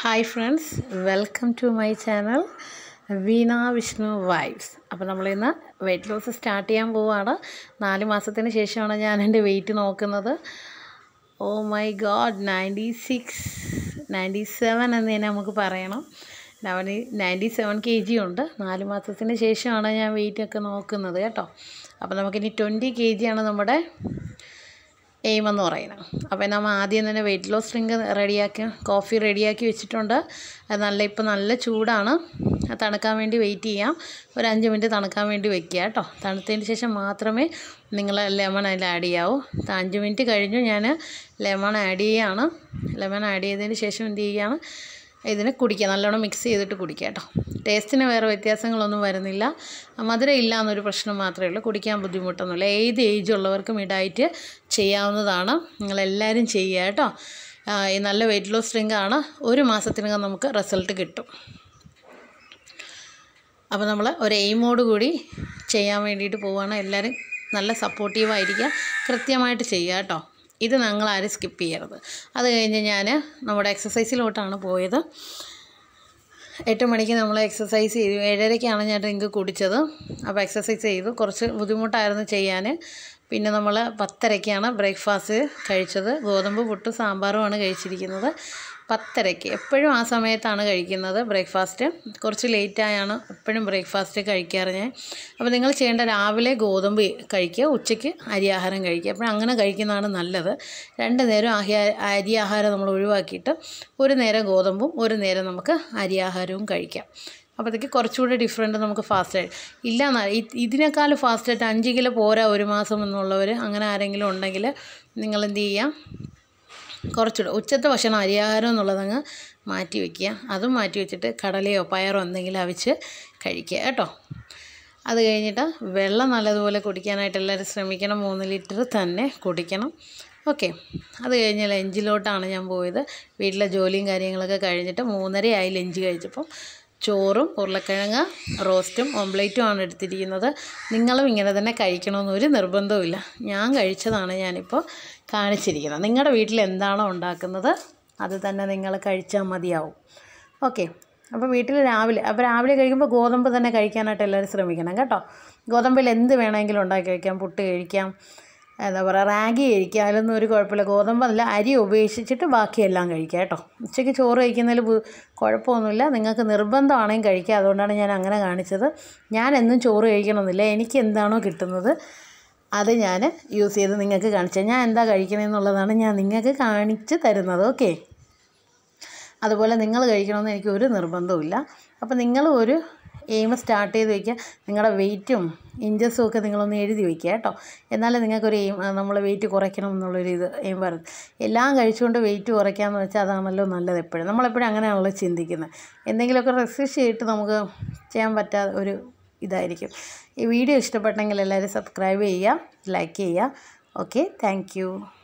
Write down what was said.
hi friends welcome to my channel Veena Vishnu vibes അപ്പോൾ നമ്മളിന്ന് weight loss start ചെയ്യാൻ പോവുകയാണ് നാല് മാസത്തിന് ശേഷമാണ് ഞാൻ എൻ്റെ വെയിറ്റ് നോക്കുന്നത് oh my god ninety six ninety seven എന്ന് തന്നെ നമുക്ക് പറയണം നവനി നയൻറ്റി സെവൻ കെ ജി ഉണ്ട് നാല് മാസത്തിന് ശേഷമാണ് ഞാൻ വെയിറ്റൊക്കെ നോക്കുന്നത് കേട്ടോ അപ്പോൾ നമുക്കിനി ട്വൻറ്റി കെ ജിയാണ് നമ്മുടെ എയിമെന്ന് പറയുന്നത് അപ്പോൾ നമ്മൾ ആദ്യം തന്നെ വെയിറ്റ് ലോസ് ഡ്രിങ്ക് റെഡിയാക്കി കോഫി റെഡിയാക്കി വെച്ചിട്ടുണ്ട് അത് നല്ല ഇപ്പോൾ നല്ല ചൂടാണ് തണുക്കാൻ വേണ്ടി വെയിറ്റ് ചെയ്യാം ഒരു അഞ്ച് മിനിറ്റ് തണുക്കാൻ വേണ്ടി വെക്കുക കേട്ടോ തണുത്തതിന് ശേഷം മാത്രമേ നിങ്ങൾ ലെമൺ അതിൽ ആഡ് ചെയ്യാവൂ അഞ്ച് മിനിറ്റ് കഴിഞ്ഞു ഞാൻ ലെമൺ ആഡ് ചെയ്യുകയാണ് ലെമൺ ആഡ് ചെയ്തതിന് ശേഷം എന്ത് ചെയ്യുകയാണ് ഇതിന് കുടിക്കുക നല്ലോണം മിക്സ് ചെയ്തിട്ട് കുടിക്കുക കേട്ടോ ടേസ്റ്റിന് വേറെ വ്യത്യാസങ്ങളൊന്നും വരുന്നില്ല മധുരം ഇല്ല എന്നൊരു പ്രശ്നം മാത്രമേ ഉള്ളൂ കുടിക്കാൻ ബുദ്ധിമുട്ടൊന്നുമില്ല ഏത് ഏജ് ഉള്ളവർക്കും ഈ ഡയറ്റ് ചെയ്യാവുന്നതാണ് നിങ്ങളെല്ലാവരും ചെയ്യുക കേട്ടോ ഈ നല്ല വെയിറ്റ് ലോസ് ഡ്രിങ്കാണ് ഒരു മാസത്തിനകം നമുക്ക് റിസൾട്ട് കിട്ടും അപ്പോൾ നമ്മൾ ഒരു എയിമോട് കൂടി ചെയ്യാൻ വേണ്ടിയിട്ട് പോവുകയാണ് എല്ലാവരും നല്ല സപ്പോർട്ടീവായിരിക്കുക കൃത്യമായിട്ട് ചെയ്യുക കേട്ടോ ഇത് നിങ്ങളാരും സ്കിപ്പ് ചെയ്യരുത് അത് കഴിഞ്ഞ് ഞാൻ നമ്മുടെ എക്സസൈസിലോട്ടാണ് പോയത് എട്ട് മണിക്ക് നമ്മൾ എക്സസൈസ് ചെയ്തു ഏഴരയ്ക്കാണ് ഞാൻ ഡ്രിങ്ക് കുടിച്ചത് അപ്പോൾ എക്സസൈസ് ചെയ്തു കുറച്ച് ബുദ്ധിമുട്ടായിരുന്നു ചെയ്യാൻ പിന്നെ നമ്മൾ പത്തരയ്ക്കാണ് ബ്രേക്ക്ഫാസ്റ്റ് കഴിച്ചത് ഗോതമ്പ് പുട്ട് സാമ്പാറുമാണ് കഴിച്ചിരിക്കുന്നത് പത്തരയ്ക്ക് എപ്പോഴും ആ സമയത്താണ് കഴിക്കുന്നത് ബ്രേക്ക്ഫാസ്റ്റ് കുറച്ച് ലേറ്റായാണ് എപ്പോഴും ബ്രേക്ക്ഫാസ്റ്റ് കഴിക്കാറ് ഞാൻ അപ്പോൾ നിങ്ങൾ ചെയ്യേണ്ട രാവിലെ ഗോതമ്പ് കഴിക്കുക ഉച്ചയ്ക്ക് അരിയാഹാരം കഴിക്കുക അപ്പോൾ അങ്ങനെ കഴിക്കുന്നതാണ് നല്ലത് രണ്ട് നേരം അരിയാഹാരം നമ്മൾ ഒഴിവാക്കിയിട്ട് ഒരു നേരം ഗോതമ്പും ഒരു നേരം നമുക്ക് അരിയാഹാരവും കഴിക്കാം അപ്പോഴത്തേക്ക് കുറച്ചുകൂടി ഡിഫറെൻറ്റ് നമുക്ക് ഫാസ്റ്റായി ഇല്ല എന്നാൽ ഇതിനേക്കാൾ ആയിട്ട് അഞ്ച് കിലോ പോരാ ഒരു മാസം എന്നുള്ളവർ അങ്ങനെ ആരെങ്കിലും ഉണ്ടെങ്കിൽ നിങ്ങൾ എന്ത് ചെയ്യുക കുറച്ചുകൂടെ ഉച്ചത്തെ ഭക്ഷണം അരിയാഹാരം എന്നുള്ളതങ്ങ് മാറ്റി വയ്ക്കുക അതും മാറ്റി വെച്ചിട്ട് കടലയോ പയറോ എന്തെങ്കിലും അവിച്ച് കഴിക്കുക കേട്ടോ അത് കഴിഞ്ഞിട്ട് വെള്ളം നല്ലതുപോലെ കുടിക്കാനായിട്ട് എല്ലാവരും ശ്രമിക്കണം മൂന്ന് ലിറ്റർ തന്നെ കുടിക്കണം ഓക്കെ അത് കഴിഞ്ഞ് ലഞ്ചിലോട്ടാണ് ഞാൻ പോയത് വീട്ടിലെ ജോലിയും കാര്യങ്ങളൊക്കെ കഴിഞ്ഞിട്ട് മൂന്നരയായി ലഞ്ച് കഴിച്ചപ്പം ചോറും ഉരുളക്കിഴങ്ങ് റോസ്റ്റും ഓംപ്ലേറ്റുമാണ് എടുത്തിരിക്കുന്നത് നിങ്ങളും ഇങ്ങനെ തന്നെ കഴിക്കണമെന്നൊരു നിർബന്ധവുമില്ല ഞാൻ കഴിച്ചതാണ് ഞാനിപ്പോൾ കാണിച്ചിരിക്കുന്നത് നിങ്ങളുടെ വീട്ടിൽ എന്താണോ ഉണ്ടാക്കുന്നത് അത് തന്നെ നിങ്ങൾ കഴിച്ചാൽ മതിയാവും ഓക്കെ അപ്പോൾ വീട്ടിൽ രാവിലെ അപ്പോൾ രാവിലെ കഴിക്കുമ്പോൾ ഗോതമ്പ് തന്നെ കഴിക്കാനായിട്ട് എല്ലാവരും ശ്രമിക്കണം കേട്ടോ ഗോതമ്പിൽ എന്ത് വേണമെങ്കിലും ഉണ്ടാക്കി കഴിക്കാം പുട്ട് കഴിക്കാം എന്താ പറയുക റാഗി കഴിക്കുക ഒരു കുഴപ്പമില്ല ഗോതമ്പല്ല അരി ഉപേക്ഷിച്ചിട്ട് ബാക്കിയെല്ലാം കഴിക്കാം കേട്ടോ ഉച്ചയ്ക്ക് ചോറ് കഴിക്കുന്നതിൽ കുഴപ്പമൊന്നുമില്ല നിങ്ങൾക്ക് നിർബന്ധമാണെങ്കിൽ കഴിക്കുക അതുകൊണ്ടാണ് ഞാൻ അങ്ങനെ കാണിച്ചത് ഞാൻ എന്നും ചോറ് കഴിക്കണമെന്നില്ല എനിക്ക് എന്താണോ കിട്ടുന്നത് അത് ഞാൻ യൂസ് ചെയ്ത് നിങ്ങൾക്ക് കാണിച്ചത് ഞാൻ എന്താ കഴിക്കണമെന്നുള്ളതാണ് ഞാൻ നിങ്ങൾക്ക് കാണിച്ച് തരുന്നത് ഓക്കെ അതുപോലെ നിങ്ങൾ കഴിക്കണമെന്ന് എനിക്കൊരു നിർബന്ധവും ഇല്ല അപ്പോൾ നിങ്ങൾ ഒരു എയിം സ്റ്റാർട്ട് ചെയ്ത് വയ്ക്കുക നിങ്ങളുടെ വെയിറ്റും ഇഞ്ചസും ഒക്കെ നിങ്ങളൊന്ന് എഴുതി വയ്ക്കുക കേട്ടോ എന്നാലേ നിങ്ങൾക്കൊരു എയിം നമ്മൾ വെയിറ്റ് കുറയ്ക്കണം എന്നുള്ളൊരു ഇത് എയിം പറയും എല്ലാം കഴിച്ചുകൊണ്ട് വെയിറ്റ് കുറയ്ക്കാമെന്ന് വെച്ചാൽ അതാണല്ലോ നല്ലത് എപ്പോഴും നമ്മളെപ്പോഴും അങ്ങനെയാണല്ലോ ചിന്തിക്കുന്നത് എന്തെങ്കിലുമൊക്കെ റെസിസ്റ്റ് ചെയ്തിട്ട് നമുക്ക് ചെയ്യാൻ പറ്റാത്ത ഒരു ഇതായിരിക്കും ഈ വീഡിയോ ഇഷ്ടപ്പെട്ടെങ്കിൽ എല്ലാവരും സബ്സ്ക്രൈബ് ചെയ്യുക ലൈക്ക് ചെയ്യുക ഓക്കെ താങ്ക്